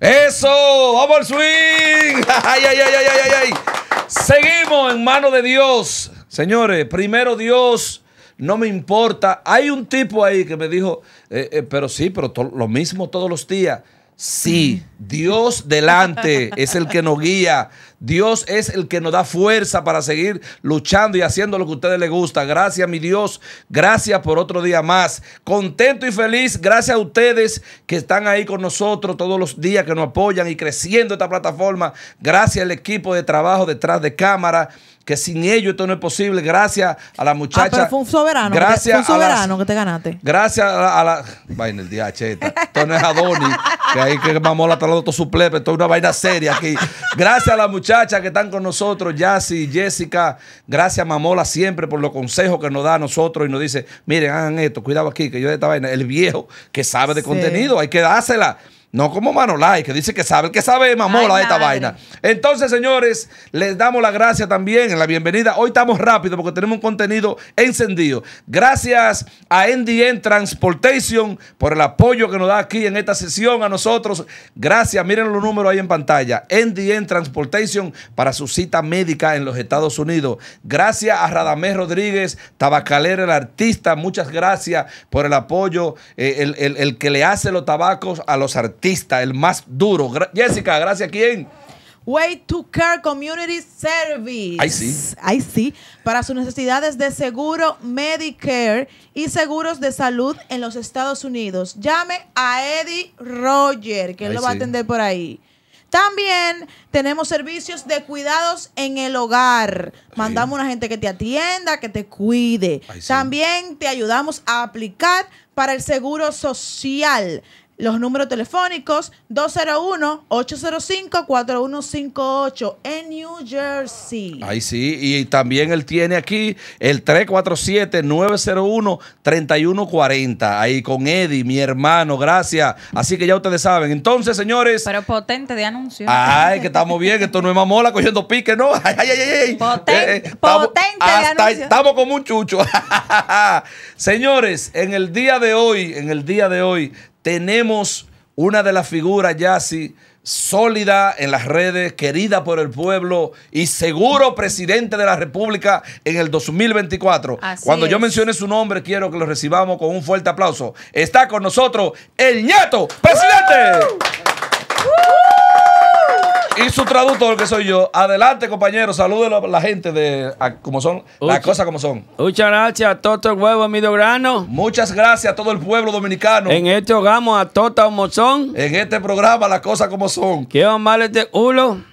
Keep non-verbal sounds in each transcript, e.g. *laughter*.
Eso, vamos al swing. *laughs* Ay, ay, ay, ay, ay, Seguimos en mano de Dios. Señores, primero Dios, no me importa. Hay un tipo ahí que me dijo, eh, eh, pero sí, pero lo mismo todos los días. Sí, Dios delante es el que nos guía. Dios es el que nos da fuerza para seguir luchando y haciendo lo que a ustedes les gusta. Gracias, mi Dios. Gracias por otro día más. Contento y feliz. Gracias a ustedes que están ahí con nosotros todos los días, que nos apoyan y creciendo esta plataforma. Gracias al equipo de trabajo detrás de cámara que sin ellos esto no es posible. Gracias a la ah, muchacha. pero un soberano. un soberano que te ganaste. Gracias a la. vaina, el día cheta. Esto no es Adoni, que ahí que mamola está todo su plebe. Esto es una vaina seria aquí. Gracias a las muchachas que están con nosotros, Yassi, Jessica. Gracias a Mamola siempre por los consejos que nos da a nosotros y nos dice: miren, hagan esto, cuidado aquí, que yo de esta vaina. El viejo que sabe de contenido, hay que dársela. No como Manolai, que dice que sabe, que sabe mamola esta vaina. Entonces, señores, les damos la gracia también en la bienvenida. Hoy estamos rápido porque tenemos un contenido encendido. Gracias a NDN Transportation por el apoyo que nos da aquí en esta sesión a nosotros. Gracias, miren los números ahí en pantalla. NDN Transportation para su cita médica en los Estados Unidos. Gracias a Radamés Rodríguez, tabacalera, el artista. Muchas gracias por el apoyo, eh, el que le hace los tabacos a los artistas el más duro. Jessica, gracias a quién. Way to Care Community Service. Ahí sí. sí. Para sus necesidades de seguro Medicare y seguros de salud en los Estados Unidos. Llame a Eddie Roger, que él lo va a atender por ahí. También tenemos servicios de cuidados en el hogar. Mandamos a una gente que te atienda, que te cuide. También te ayudamos a aplicar para el seguro social los números telefónicos 201-805-4158 en New Jersey. Ahí sí, y también él tiene aquí el 347-901-3140, ahí con Eddie, mi hermano, gracias. Así que ya ustedes saben. Entonces, señores... Pero potente de anuncio. Ay, que *laughs* estamos bien, esto no es mamola cogiendo pique, ¿no? Ay, ay, ay, ay. Potente, eh, eh, potente de anuncio. Estamos como un chucho. *laughs* señores, en el día de hoy, en el día de hoy, tenemos una de las figuras ya sólida en las redes, querida por el pueblo y seguro presidente de la República en el 2024. Cuando yo mencione su nombre, quiero que lo recibamos con un fuerte aplauso. Está con nosotros el nieto presidente y su traductor, que soy yo. Adelante, compañero. Saludos a la gente de como son, las cosas como son. Muchas gracias a Toto el Huevo Emilio Grano. Muchas gracias a todo el pueblo dominicano. En este hogamos a Toto como En este programa, las cosas como son. Quiero amarle de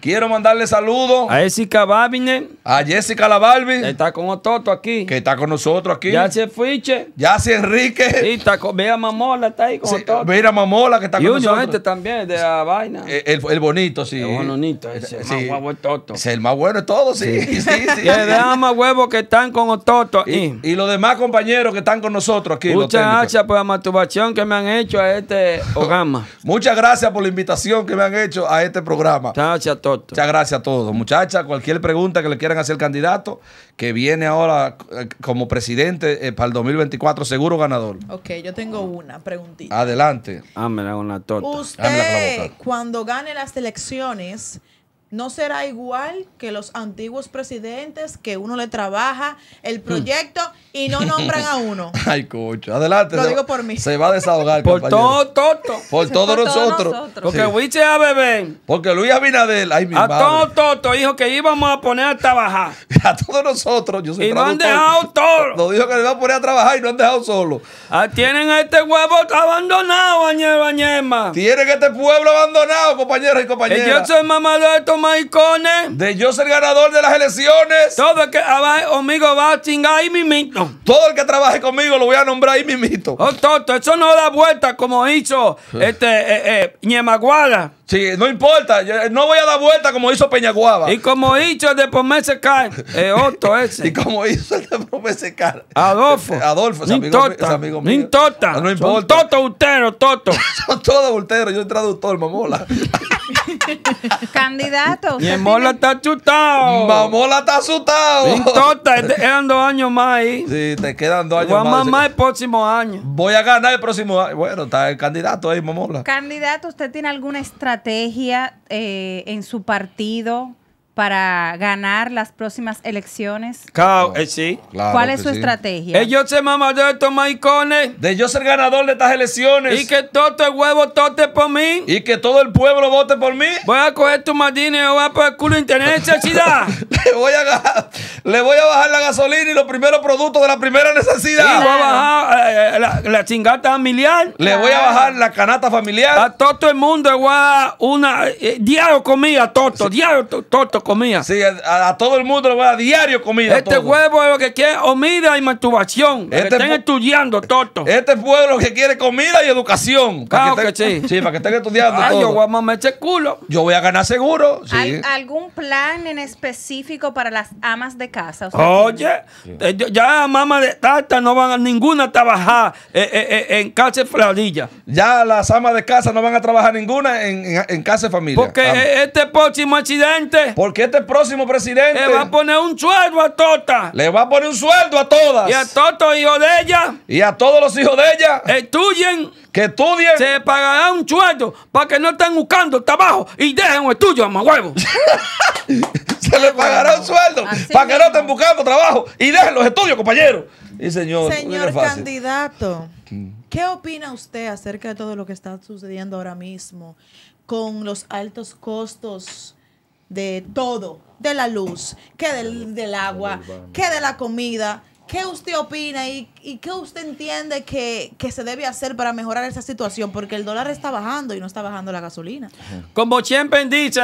Quiero mandarle saludos. A Jessica Babine. A Jessica La Barbie. Está con Toto aquí. Que está con nosotros aquí. Ya se fiche. Ya se Enrique. Sí, está con, mira Mamola, está ahí con sí, Toto. Mira Mamola que está con nosotros. Y gente también de la vaina. Eh, el, bonito, sí más es el más bueno de todos, sí. sí. *laughs* sí, sí *laughs* más huevos que están con Ototo. Y, los demás compañeros que están con nosotros aquí. Muchas gracias por la masturbación que me han hecho a este *laughs* programa. Muchas gracias por la invitación que me han hecho a este programa. Gracias, Toto. Muchas gracias a todos. Muchacha, cualquier pregunta que le quieran hacer al candidato, que viene ahora eh, como presidente eh, para el 2024, seguro ganador. Ok, yo tengo una preguntita. Adelante. Ah, la torta. Usted, tota. cuando gane las elecciones, no será igual que los antiguos presidentes que uno le trabaja el hmm. proyecto y no nombran a uno. *laughs* Ay, cocho, adelante. mí. Se va a desahogar, Por todo, todo. Por todos nosotros. Porque Wiche a bebé. Porque Luis Abinadel, A todo, todo, hijo, que íbamos a poner a trabajar a todos nosotros. Yo soy y han dejado todo. dijo que le iba a poner a trabajar y no han dejado solo. Ah, tienen este huevo abandonado, Añema. Tienen este pueblo abandonado, compañeros y compañeras. Yo soy mamá de estos maicones. De yo ser ganador de las elecciones. Todo el que trabaje conmigo va a chingar ahí mimito. Todo el que trabaje conmigo lo voy a nombrar ahí mimito. Oh, toto, eso no da vuelta como hizo *laughs* este eh, eh Sí, no importa, no voy a dar vuelta como hizo Peñaguaba. Y como hizo de ponerse cae *laughs* Es Otto ese. *laughs* ¿Y cómo hizo el de *laughs* cara? Adolfo. Eh, Adolfo, es amigo, tota, amigo mío. Ah, no tota, No importa. Toto Ultero, *laughs* Toto. son todos Ultero. Yo soy traductor, mamola. Candidato. Mi mola está chutado. Mamola está asustado. Tota, te quedan dos años más ahí. Sí, te quedan dos años más. Voy el próximo año. Voy a ganar el próximo año. Bueno, está el candidato ahí, mamola. Candidato, ¿usted tiene alguna estrategia eh, en su partido? para ganar las próximas elecciones? Claro, eh, sí. ¿Cuál es su estrategia? Eh, yo se maman de estos maicones. De yo ser ganador de estas elecciones. Y que todo el huevo tote por mí. Y que todo el pueblo vote por mí. Voy a coger tu más y voy a poner el culo internet, *laughs* chida. le, voy a, le voy a bajar la gasolina y los primeros productos de la primera necesidad. Y a bajar la, chingata familiar. Le voy a bajar la canasta familiar. A todo el mundo le voy a dar una. Eh, diario comida, Toto. Diario Toto comida. Sí, a, todo el mundo le voy a dar diario comida. Este huevo es lo que quiere comida y masturbación. Este estén estudiando, Todo Este pueblo que quiere comida y educación. Claro que, sí. para que estén estudiando. yo voy a culo. Yo voy a ganar seguro. ¿Hay algún plan en específico para las amas de casa? Oye, eh, ya mamá de tarta no van a ninguna trabajar. Eh, eh, eh, en casa de familia. Ya las amas de casa no van a trabajar ninguna en, casa de familia. Porque e-, este próximo accidente. Porque este próximo presidente. Le va a poner un sueldo a Tota. Le va a poner un sueldo a todas. Y a Toto, hijo de ella. Y a todos los hijos de ella. estudien. Que estudien. Se pagará un sueldo para que no estén buscando trabajo y dejen un estudio mamá huevo. *laughs* se le pagará un sueldo para que no estén buscando trabajo y dejen los estudios, compañeros señor. candidato, mm. ¿qué opina usted acerca de todo lo que está sucediendo ahora mismo con los altos costos de todo, de la luz, que del, del agua, que de la comida? ¿Qué usted opina y ¿Y qué usted entiende que, que, se debe hacer para mejorar esa situación? Porque el dólar está bajando y no está bajando la gasolina. Como siempre dicho,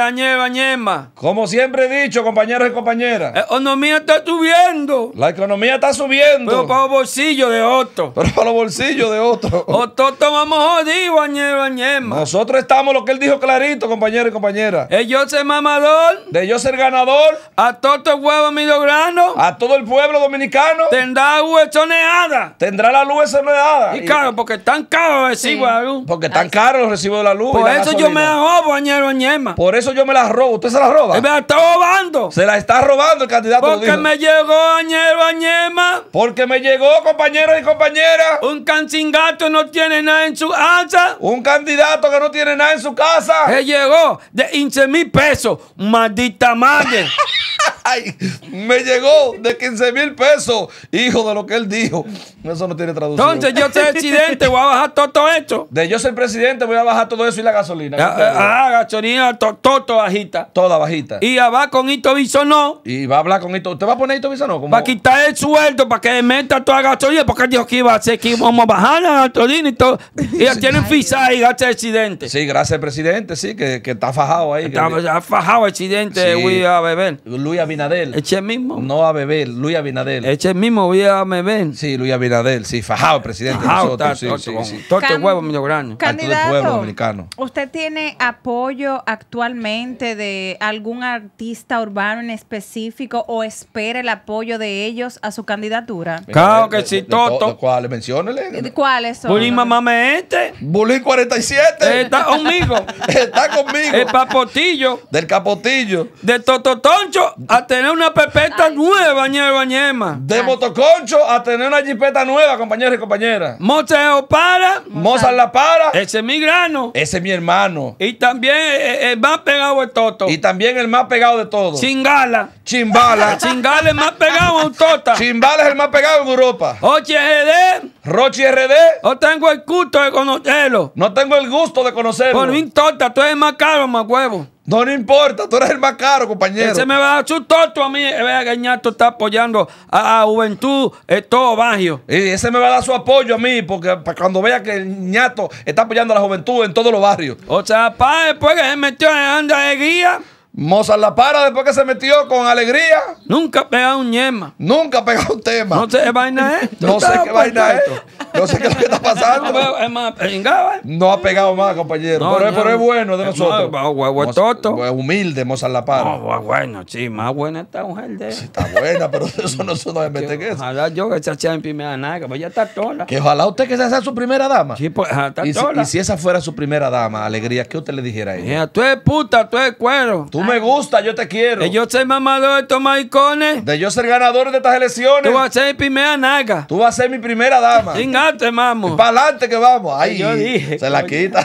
Como siempre he dicho, compañeros y compañeras. La eh, economía está subiendo. La economía está subiendo. Pero para los bolsillos de otro. Pero para los bolsillos de otro. *laughs* Otro tomamos jodido, Nosotros estamos lo que él dijo clarito, compañeros y compañeras. De eh, yo ser mamador. De yo ser ganador. A todo el mi grano, A todo el pueblo dominicano. Tendrá huechoneado. Tendrá la luz esmerada. Y claro, porque tan caro recibo la luz. Porque tan caro recibo de la luz. Por eso yo me la robo, añero Añema. Por eso yo me la robo. ¿Usted se la roba? Me la está robando. Se la está robando el candidato. Porque me llegó, añero Añema. Porque me llegó, compañeros y compañeras. Un cancingato no tiene nada en su casa Un candidato que no tiene nada en su casa. Se llegó de 15 mil pesos. Maldita madre. *laughs* me llegó de 15 mil pesos, hijo de lo que él dijo. *laughs* eso no tiene traducción. Entonces yo soy presidente, voy a bajar todo, esto. De yo soy presidente, voy a bajar todo eso y la gasolina. Ah, ah gasolina, todo, bajita. Toda bajita. Y va con Ito no? Y va a hablar con Ito. ¿Te va a poner Ito Bisonó? Como... Va a quitar el sueldo para que meta toda la gasolina, porque Dios que iba a hacer que íbamos a bajar la gasolina y todo. Y ya tienen fisa y gracias presidente. Sí, gracias presidente, sí, que, está fajado ahí. Está, fajado el presidente, voy a beber. Luis Abinadel. Eche mismo. No a beber, Luis Abinadel. Eche mismo, voy a beber. Sí, Luis Abinadel, sí, Fajado, ah, presidente. Fajado, nosotros, sí, este huevo Candidato, ¿usted tiene apoyo actualmente de algún artista urbano en específico o espera el apoyo de ellos a su candidatura? Claro que sí, Toto. ¿Cuáles? Menciónele. ¿Cuáles son? Bulín Mamá me este. Bulín 47. Está conmigo. *laughs* Está conmigo. El papotillo. Del capotillo. De toto toncho a tener una pepeta nueva, De motoconcho a tener una nueva, compañeros y compañeras. Mocheo para. Moza la para. Ese es mi grano. Ese es mi hermano. Y también eh, eh, el más pegado es Toto. Y también el más pegado de todos. Chingala. Chimbala. Chingala *laughs* es más pegado en un Tota. Chimbala es el más pegado en Europa. Roche RD. Rochi RD. No tengo el gusto de conocerlo. No tengo el gusto de conocerlo. Por un Tota, tú eres más caro, más huevo. No, no importa, tú eres el más caro, compañero. Ese me va a dar su torto a mí. vea Que ñato está apoyando a, la Juventud En todo barrio. Y ese me va a dar su apoyo a mí, porque cuando vea que el ñato está apoyando a la juventud en todos los barrios. O sea, pa, después que se metió en anda de guía. Mozart la para después que se metió con alegría. Nunca pegado un yema. Nunca pegado un tema. No sé qué vaina es. *laughs* No sé qué vaina es. No sé qué es lo que está pasando. No ¿eh? ha pegado más, compañero. No, pero, es, bueno de nosotros. Es humilde Mozart la para. No, bueno, sí, más buena está mujer de Sí, está buena, pero eso no, se nos *laughs* mete que eso. Ojalá yo que sea nada, pues ya está tola. Que ojalá usted que esa sea su primera dama. Sí, pues está Y si, esa fuera su primera dama, alegría, ¿qué usted le dijera a ella? Mira, tú es puta, tú es cuero. Tú me gusta, yo te quiero. De yo ser mamador de estos maicones. De yo ser ganador de estas elecciones. Tú vas a ser mi primera naga. Tú vas a ser mi primera dama. Sin arte, mamo. Para adelante que vamos. ahí. yo dije. Se la quita.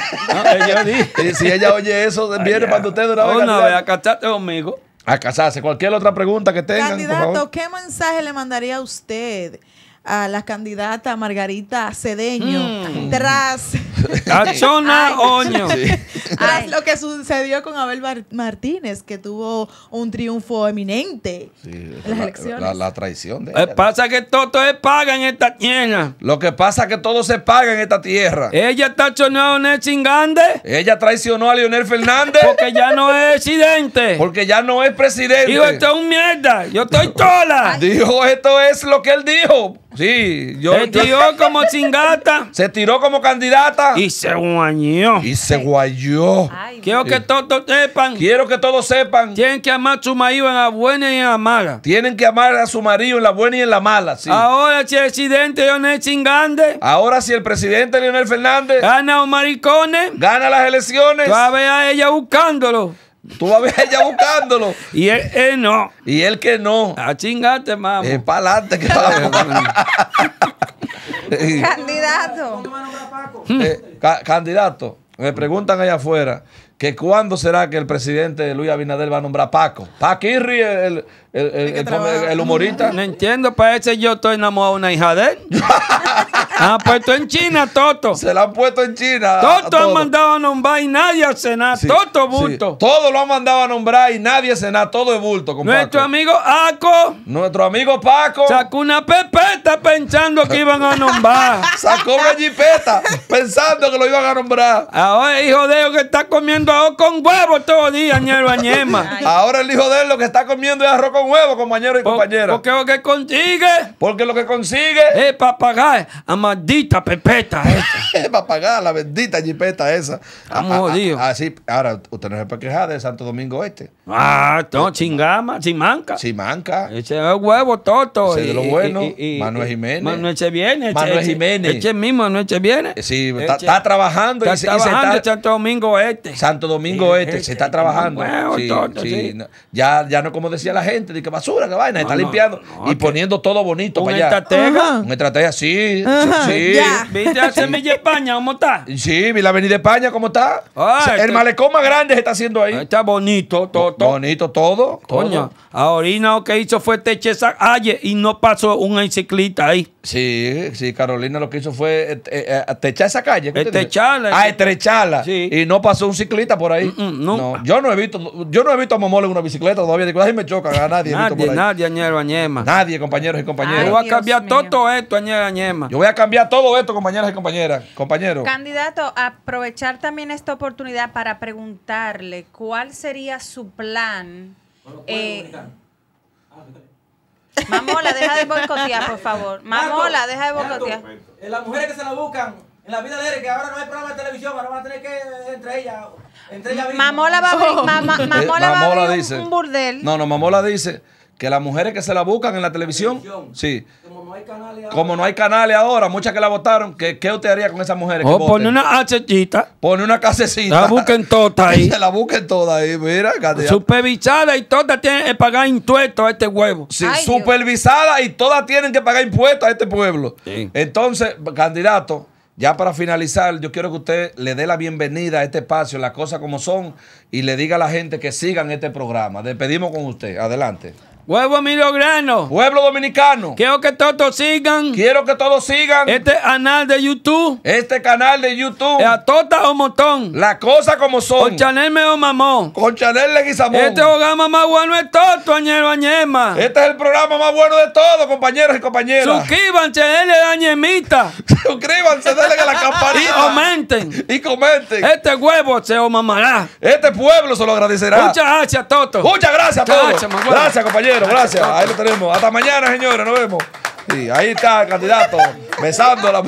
yo dije. *laughs* si ella oye eso, viene para usted de una vez. Una oh, vez, a conmigo. A casarse. Cualquier otra pregunta que tenga? Candidato, por ¿qué mensaje le mandaría a usted? a la candidata Margarita Cedeño mm. tras ¡Cachona, lo que sucedió con Abel Martínez, que tuvo un triunfo eminente la, elecciones. La, traición de Pasa que todo se paga en esta tierra. Lo que pasa es que todo se paga en esta tierra. Ella está a el Chingande. Ella traicionó a Leonel Fernández. Porque ya no es presidente. Porque ya no es presidente. Dijo, esto es un mierda. Yo estoy tola. *laughs* Dijo, esto es lo que él dijo yo. Se tiró como chingata. Se tiró como candidata. Y se guañó. Y se guayó. Quiero que todos sepan. Quiero que todos sepan. Tienen que amar a su marido en la buena y en la mala. Tienen que amar a su marido en la buena y en la mala, Ahora si el presidente Leonel Chingande. Ahora si el presidente Leonel Fernández. Gana a maricones. Gana las elecciones. Va a ver a ella buscándolo. Tú vas a ver ella buscándolo. y él, no. Y él que no. A chingarte, mamá. Es eh, para adelante que *laughs* eh, Candidato. Eh, candidato, me preguntan allá afuera que cuándo será que el presidente Luis Abinader va a nombrar a Paco. Paquirri, el, el, el, humorista. No entiendo, para ese yo estoy enamorado de una hija de él. *laughs* han ah, puesto en China, Toto. Se la han puesto en China. Toto ha mandado a nombrar y nadie a cenar. Toto es bulto. Todo lo ha mandado a nombrar y nadie a cenar. Todo es bulto, compadre. Nuestro amigo Aco. Nuestro amigo Paco. Sacó una pepeta pensando que iban a nombrar. *laughs* Sacó una jipeta pensando que lo iban a nombrar. Ahora el hijo de él que está comiendo arroz con huevo todo el día, ñero Añema. *laughs* Ahora el hijo de él lo que está comiendo es arroz con huevo, compañero y Por, compañera. Porque lo que consigue. Porque lo que consigue. Es para pagar maldita pepeta esa, *laughs* Va a pagar la bendita jipeta esa. Así, ah, ah, ah, ahora usted no se puede quejar de Santo Domingo Este. Ah, no, chingama, chimanca. Chimanca. Ese es huevo, Toto. Ese de lo bueno. Manuel Jiménez. Manuel viene Manuel Jiménez. Eche mismo, Manuel viene eh, Sí, está, trabajando. Está se, trabajando se Santo Domingo Este. Santo Domingo Este, se está trabajando. Huevo, sí. ya, ya no como decía la gente, de que basura, que vaina, está limpiando y poniendo todo bonito para allá. Estratega. Una estratega, sí. sí. ¿Viste la semilla España cómo está? Sí, vi la avenida España cómo está. Ah, el este- malecón más grande se está haciendo ahí. Está bonito, Toto. Bonito todo. Coño. Ahorita lo que hizo fue techar esa calle y no pasó un ciclista ahí. Sí, sí, Carolina lo que hizo fue eh, eh, eh, techar esa calle. Estrecharla. Ah, estrecharla. Y no pasó un ciclista por ahí. Mm, mm, no. Yo no he visto, yo no he visto a Momol una bicicleta todavía. Digo, me choca, a nadie. nadie, nadie, Añero, Añema. Nadie, compañeros y compañeras. yo voy a cambiar todo esto, Añero, Añema. Yo voy a cambiar todo esto, compañeras y compañeras. Compañeros. Candidato, aprovechar también esta oportunidad para preguntarle cuál sería su plan plan. Eh, ah, Mamola, deja de boicotear, por favor. Mamola, deja de boicotear. Eh, las mujeres que se la buscan en la vida de él, que ahora no hay programa de televisión, ahora van a tener que eh, entre ellas. Entre ellas Mamola va a abrir, *laughs* eh, Mamola, va a abrir un, dice, un burdel. No, no, Mamola dice que las mujeres que se la buscan en la televisión, sí. Como no, hay canales ahora, muchas que la votaron, ¿qué, ¿qué, usted haría con esas mujeres? Oh, pone una hachita, Pone una casecita. La busquen toda *laughs* ahí. se la busquen toda ahí, mira. candidato Supervisada y todas tienen que pagar impuestos a este huevo. Sí, supervisada y todas tienen que pagar impuestos a este pueblo. Entonces, candidato, ya para finalizar, yo quiero que usted le dé la bienvenida a este espacio, las cosas como son, y le diga a la gente que sigan este programa. Despedimos con usted. Adelante. Huevo emilio grano, Pueblo dominicano. Quiero que todos sigan. Quiero que todos sigan. Este canal de YouTube. Este canal de YouTube. La tota o montón. La cosa como son. Con Chanel me o mamón. Con Chanel le Este programa más bueno es todo, añero añema. Este es el programa más bueno de todos, compañeros y compañeras. Suscríbanse, denle la ñemita. *laughs* Suscríbanse, denle a la campanita. Y comenten. Y comenten. Este huevo se o mamará. Este pueblo se lo agradecerá. Muchas gracias, Toto. Muchas gracias, Toto. gracias, gracias compañero. Gracias. Ahí lo tenemos. Hasta mañana, señores. Nos vemos. Y ahí está el candidato besando la